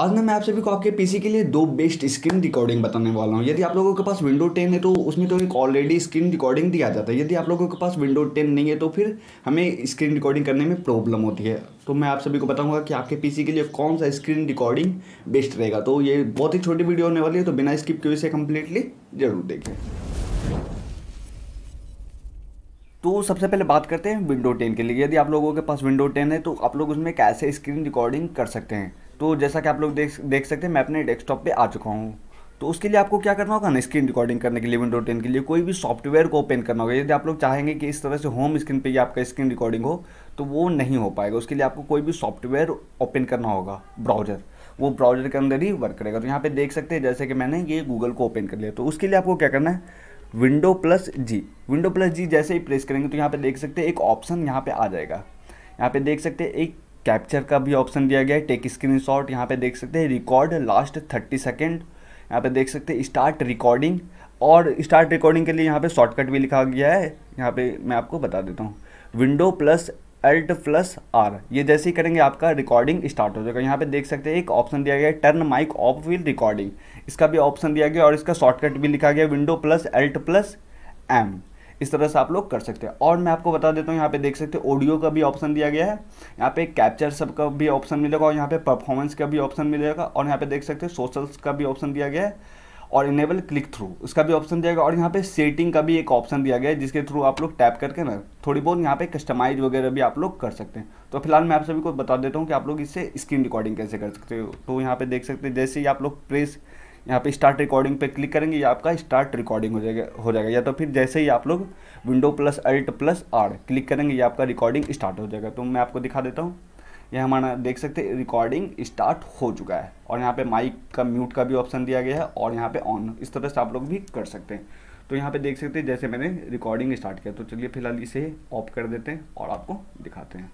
आज ना मैं आप सभी को आपके पीसी के लिए दो बेस्ट स्क्रीन रिकॉर्डिंग बताने वाला हूँ यदि आप लोगों के पास विंडो टेन है तो उसमें तो एक ऑलरेडी स्क्रीन रिकॉर्डिंग दिया जाता है यदि आप लोगों के पास विंडो टेन नहीं है तो फिर हमें स्क्रीन रिकॉर्डिंग करने में प्रॉब्लम होती है तो मैं आप सभी को बताऊँगा कि आपके पी के लिए कौन सा स्क्रीन रिकॉर्डिंग बेस्ट रहेगा तो ये बहुत ही छोटी वीडियो होने वाली है तो बिना स्किप के इसे कम्प्लीटली जरूर देखें तो सबसे पहले बात करते हैं विंडो टेन के लिए यदि आप लोगों के पास विंडो टेन है तो आप लोग उसमें कैसे स्क्रीन रिकॉर्डिंग कर सकते हैं तो जैसा कि आप लोग देख देख सकते हैं मैं अपने डेस्कटॉप पे आ चुका हूँ तो उसके लिए आपको क्या करना होगा ना स्क्रीन रिकॉर्डिंग करने के लिए विंडो टेन के लिए कोई भी सॉफ्टवेयर को ओपन करना होगा यदि आप लोग चाहेंगे कि इस तरह से होम स्क्रीन पर ही आपका स्क्रीन रिकॉर्डिंग हो तो वो नहीं हो पाएगा उसके लिए आपको कोई भी सॉफ्टवेयर ओपन करना होगा ब्राउज़र वो ब्राउज़र के अंदर ही वर्क करेगा तो यहाँ पर देख सकते हैं जैसे कि मैंने ये गूगल को ओपन कर लिया तो उसके लिए आपको क्या करना है window plus G window plus G जैसे ही प्रेस करेंगे तो यहाँ पर देख सकते हैं एक ऑप्शन यहाँ पर आ जाएगा यहाँ पे देख सकते हैं एक कैप्चर का भी ऑप्शन दिया गया है टेक स्क्रीन शॉट यहाँ पर देख सकते हैं रिकॉर्ड लास्ट थर्टी सेकेंड यहाँ पे देख सकते हैं स्टार्ट रिकॉर्डिंग और स्टार्ट रिकॉर्डिंग के लिए यहाँ पे शॉर्टकट भी लिखा गया है यहाँ पे मैं आपको बता देता हूँ window plus alt plus R ये जैसे ही करेंगे आपका रिकॉर्डिंग स्टार्ट हो जाएगा यहाँ पे देख सकते हैं एक ऑप्शन दिया गया है turn mic off will recording इसका भी ऑप्शन दिया गया और इसका शॉर्टकट भी लिखा गया window plus alt plus M इस तरह से आप लोग कर सकते हैं और मैं आपको बता देता हूँ यहाँ पे देख सकते हैं ऑडियो का भी ऑप्शन दिया गया है यहाँ पे कैप्चर सब का भी ऑप्शन मिलेगा और यहाँ पे परफॉर्मेंस का भी ऑप्शन मिलेगा और यहाँ पे देख सकते हैं सोशल्स का भी ऑप्शन दिया गया है और इनेबल क्लिक थ्रू उसका भी ऑप्शन दिया गया और यहाँ पे सेटिंग का भी एक ऑप्शन दिया गया है जिसके थ्रू आप लोग टैप करके ना थोड़ी बहुत यहाँ पे कस्टमाइज वगैरह भी आप लोग कर सकते हैं तो फिलहाल मैं आप सभी को बता देता हूँ कि आप लोग इससे स्क्रीन रिकॉर्डिंग कैसे कर सकते हो तो यहाँ पे देख सकते हैं जैसे ही आप लोग प्रेस यहाँ पे स्टार्ट रिकॉर्डिंग पे क्लिक करेंगे ये आपका स्टार्ट रिकॉर्डिंग हो जाएगा हो जाएगा या तो फिर जैसे ही आप लोग window plus alt plus R click करेंगे ये आपका रिकॉर्डिंग स्टार्ट हो जाएगा तो मैं आपको दिखा देता हूँ ये हमारा देख सकते हैं रिकॉर्डिंग स्टार्ट हो चुका है और यहाँ पे माइक का म्यूट का भी ऑप्शन दिया गया है और यहाँ पे ऑन इस तरह से आप लोग भी कर सकते हैं तो यहाँ पे देख सकते हैं जैसे मैंने रिकॉर्डिंग स्टार्ट किया तो चलिए फिलहाल इसे ऑफ कर देते हैं और आपको दिखाते हैं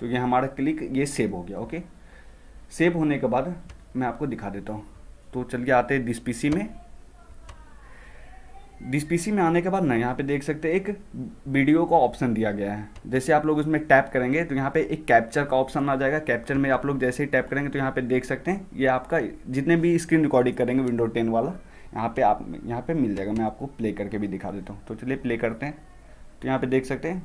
तो ये हमारा क्लिक ये सेव हो गया ओके सेव होने के बाद मैं आपको दिखा देता हूँ तो चलिए आते हैं डिस्पीसी में डिस्पीसी में आने के बाद ना यहाँ पे देख सकते हैं एक वीडियो का ऑप्शन दिया गया है जैसे आप लोग इसमें टैप करेंगे तो यहाँ पे एक कैप्चर का ऑप्शन आ जाएगा कैप्चर में आप लोग जैसे ही टैप करेंगे तो यहाँ पे देख सकते हैं ये आपका जितने भी स्क्रीन रिकॉर्डिंग करेंगे विंडो टेन वाला यहाँ पे आप यहाँ पे मिल जाएगा मैं आपको प्ले करके भी दिखा देता हूँ तो चलिए प्ले करते हैं तो यहाँ पे देख सकते हैं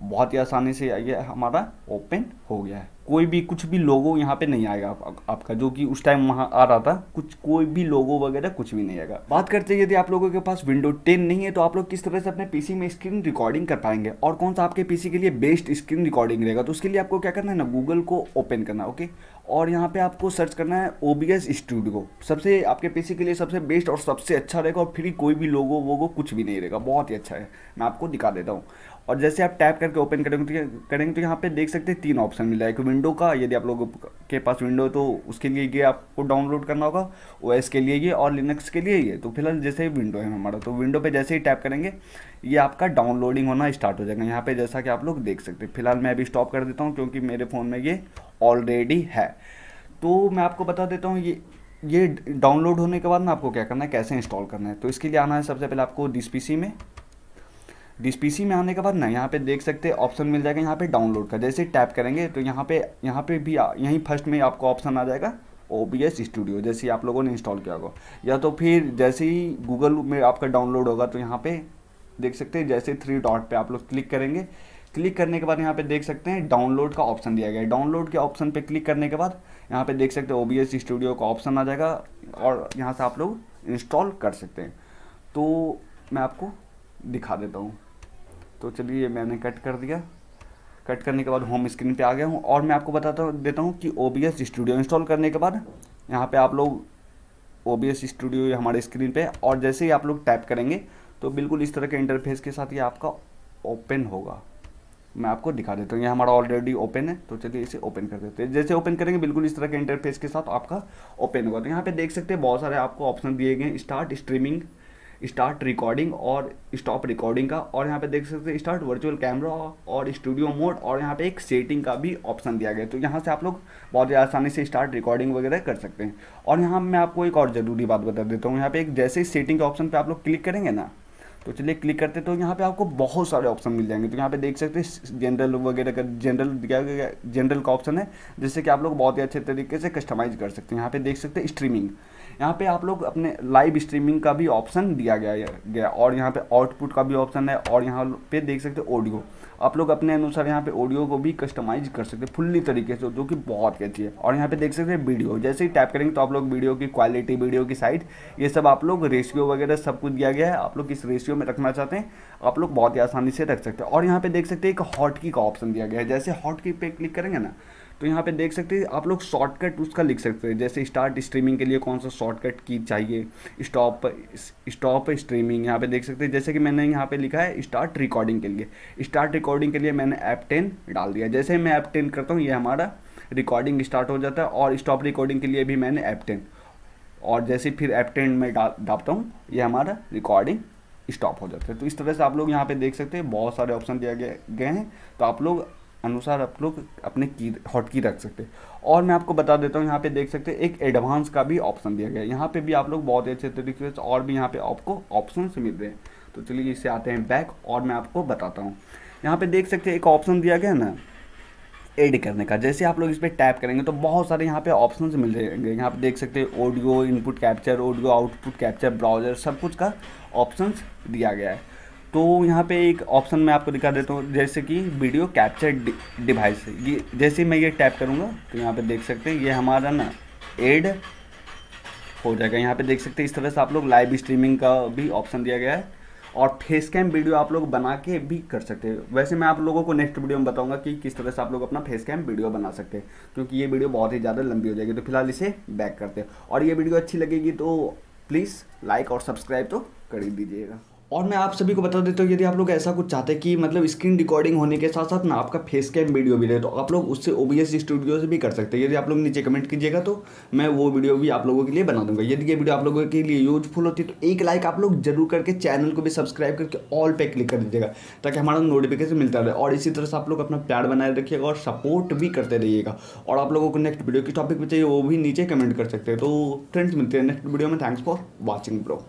बहुत ही आसानी से ये हमारा ओपन हो गया है कोई भी कुछ भी लोगो यहाँ पे नहीं आएगा आप, आपका जो कि उस टाइम वहाँ आ रहा था कुछ कोई भी लोगो वगैरह कुछ भी नहीं आएगा बात करते हैं यदि आप लोगों के पास विंडो 10 नहीं है तो आप लोग किस तरह से अपने पीसी में स्क्रीन रिकॉर्डिंग कर पाएंगे और कौन सा आपके पीसी के लिए बेस्ट स्क्रीन रिकॉर्डिंग रहेगा तो उसके लिए आपको क्या करना है ना गूगल को ओपन करना ओके और यहाँ पे आपको सर्च करना है ओ बी एस स्टूडियो सबसे आपके पीसी के लिए सबसे बेस्ट और सबसे अच्छा रहेगा और फ्री कोई भी लोगो वोगो कुछ भी नहीं रहेगा बहुत ही अच्छा है मैं आपको दिखा देता हूँ और जैसे आप टैप करके ओपन करेंगे तो करेंगे तो यहाँ पे देख सकते हैं तीन ऑप्शन मिला है एक विंडो का यदि आप लोगों के पास विंडो है तो उसके लिए ये आपको डाउनलोड करना होगा ओ के लिए ये और लिनक्स के लिए ये तो फिलहाल जैसे ही विंडो है हमारा तो विंडो पर जैसे ही टैप करेंगे ये आपका डाउनलोडिंग होना स्टार्ट हो जाएगा यहाँ पर जैसा कि आप लोग देख सकते हैं फिलहाल मैं अभी स्टॉप कर देता हूँ क्योंकि मेरे फ़ोन में ये ऑलरेडी है तो मैं आपको बता देता हूँ ये ये डाउनलोड होने के बाद ना आपको क्या करना है कैसे इंस्टॉल करना है तो इसके लिए आना है सबसे पहले आपको पी सी में डी में आने के बाद ना यहाँ पे देख सकते हैं ऑप्शन मिल जाएगा यहाँ पे डाउनलोड का जैसे टैप करेंगे तो यहाँ पे यहाँ पे भी यहीं फर्स्ट में आपको ऑप्शन आ जाएगा ओ बी एस स्टूडियो जैसे आप लोगों ने इंस्टॉल किया होगा या तो फिर जैसे ही गूगल में आपका डाउनलोड होगा तो यहाँ पे देख सकते हैं जैसे थ्री डॉट पर आप लोग क्लिक करेंगे क्लिक करने के बाद यहाँ पे देख सकते हैं डाउनलोड का ऑप्शन दिया गया है डाउनलोड के ऑप्शन पे क्लिक करने के बाद यहाँ पे देख सकते हैं ओ स्टूडियो का ऑप्शन आ जाएगा और यहाँ से आप लोग इंस्टॉल कर सकते हैं तो मैं आपको दिखा देता हूँ तो चलिए ये मैंने कट कर दिया कट करने के बाद होम स्क्रीन पे आ गया हूँ और मैं आपको बताता देता हूँ कि ओ स्टूडियो इंस्टॉल करने के बाद यहाँ पे आप लोग ओ स्टूडियो हमारे स्क्रीन पे और जैसे ही आप लोग टैप करेंगे तो बिल्कुल इस तरह के इंटरफेस के साथ ये आपका ओपन होगा मैं आपको दिखा देता हूँ ये हमारा ऑलरेडी ओपन है तो चलिए इसे ओपन कर देते हैं जैसे ओपन करेंगे बिल्कुल इस तरह के इंटरफेस के साथ आपका ओपन होगा तो यहाँ पे देख सकते हैं बहुत सारे आपको ऑप्शन दिए गए स्टार्ट स्ट्रीमिंग स्टार्ट रिकॉर्डिंग और स्टॉप रिकॉर्डिंग का और यहाँ पे देख सकते हैं स्टार्ट वर्चुअल कैमरा और स्टूडियो मोड और यहाँ पे एक सेटिंग का भी ऑप्शन दिया गया तो यहाँ से आप लोग बहुत ही आसानी से स्टार्ट रिकॉर्डिंग वगैरह कर सकते हैं और यहाँ मैं आपको एक और ज़रूरी बात बता देता हूँ यहाँ पे एक जैसे ही सेटिंग के ऑप्शन पर आप लोग क्लिक करेंगे ना तो चलिए क्लिक करते तो यहाँ पे आपको बहुत सारे ऑप्शन मिल जाएंगे तो यहाँ पे देख सकते हैं जनरल वगैरह का जनरल दिया गया जनरल का ऑप्शन है जिससे कि आप लोग बहुत ही अच्छे तरीके से कस्टमाइज कर सकते हैं यहाँ पे देख सकते हैं स्ट्रीमिंग यहाँ पे आप लोग अपने लाइव स्ट्रीमिंग का भी ऑप्शन दिया गया गया और यहाँ पे आउटपुट का भी ऑप्शन है और यहाँ पे देख सकते हो ऑडियो आप लोग अपने अनुसार यहाँ पे ऑडियो को भी कस्टमाइज कर सकते हैं फुल्ली तरीके से जो कि बहुत ही अच्छी है और यहाँ पे देख सकते हैं वीडियो जैसे ही टैप करेंगे तो आप लोग वीडियो की क्वालिटी वीडियो की साइज ये सब आप लोग रेशियो वगैरह सब कुछ दिया गया है आप लोग किस रेशियो में रखना चाहते हैं आप लोग बहुत ही आसानी से रख सकते हैं और यहाँ पे देख सकते हैं एक हॉटकी का ऑप्शन दिया गया है जैसे हॉटकी पे क्लिक करेंगे ना तो यहाँ पे देख सकते हैं आप लोग शॉर्टकट उसका लिख सकते हैं जैसे स्टार्ट स्ट्रीमिंग के लिए कौन सा शॉर्टकट की चाहिए स्टॉप स्टॉप स्ट्रीमिंग यहाँ पे देख सकते हैं जैसे कि मैंने यहाँ पे लिखा है स्टार्ट रिकॉर्डिंग के लिए स्टार्ट रिकॉर्डिंग के लिए मैंने ऐप टेन डाल दिया जैसे मैं ऐप टेन करता हूँ ये हमारा रिकॉर्डिंग स्टार्ट हो जाता है और स्टॉप रिकॉर्डिंग के लिए भी मैंने ऐप टेन और जैसे फिर ऐप टेन में डालता हूँ ये हमारा रिकॉर्डिंग स्टॉप हो जाता है तो इस तरह से आप लोग यहाँ पे देख सकते हैं बहुत सारे ऑप्शन दिए गए हैं तो आप लोग अनुसार आप लोग अपने की हॉट की रख सकते हैं और मैं आपको बता देता हूँ यहाँ पे देख सकते हैं एक एडवांस का भी ऑप्शन दिया गया है यहाँ पे भी आप लोग बहुत अच्छे तरीके से और भी यहाँ पे आपको ऑप्शन मिल रहे हैं तो चलिए इसे आते हैं बैक और मैं आपको बताता हूँ यहाँ पे देख सकते हैं एक ऑप्शन दिया गया ना एड करने का जैसे आप लोग इस पर टैप करेंगे तो बहुत सारे यहाँ पे ऑप्शन मिल जाएंगे यहाँ पे देख सकते हैं audio input capture audio output capture browser सब कुछ का ऑप्शन दिया गया है तो यहाँ पे एक ऑप्शन मैं आपको दिखा देता हूँ जैसे कि वीडियो कैप्चर डिवाइस ये जैसे मैं ये टैप करूँगा तो यहाँ पे देख सकते हैं ये हमारा ना एड हो जाएगा यहाँ पे देख सकते हैं इस तरह से आप लोग लाइव स्ट्रीमिंग का भी ऑप्शन दिया गया है और फेस कैम वीडियो आप लोग बना के भी कर सकते हैं वैसे मैं आप लोगों को नेक्स्ट वीडियो में बताऊंगा कि किस तरह से आप लोग अपना फेस कैम वीडियो बना सकते हैं क्योंकि ये वीडियो बहुत ही ज़्यादा लंबी हो जाएगी तो फिलहाल इसे बैक करते हैं और ये वीडियो अच्छी लगेगी तो प्लीज़ लाइक और सब्सक्राइब तो कर ही दीजिएगा और मैं आप सभी को बता देता हूँ यदि आप लोग ऐसा कुछ चाहते हैं कि मतलब स्क्रीन रिकॉर्डिंग होने के साथ साथ ना आपका फेस कैम वीडियो भी रहे तो आप लोग उससे ओ स्टूडियो से भी कर सकते हैं यदि आप लोग नीचे कमेंट कीजिएगा तो मैं वो वीडियो भी आप लोगों के लिए बना दूंगा यदि ये वीडियो आप लोगों के लिए यूजफुल होती है तो एक लाइक आप लोग जरूर करके चैनल को भी सब्सक्राइब करके ऑल पे क्लिक कर दीजिएगा ताकि हमारा नोटिफिकेशन मिलता रहे और इसी तरह से आप लोग अपना प्यार बनाए रखिएगा और सपोर्ट भी करते रहिएगा और आप लोगों को नेक्स्ट वीडियो की टॉपिक भी चाहिए वो भी नीचे कमेंट कर सकते हैं तो फ्रेंड्स मिलते हैं नेक्स्ट वीडियो में थैंक्स फॉर वॉचिंग ब्रो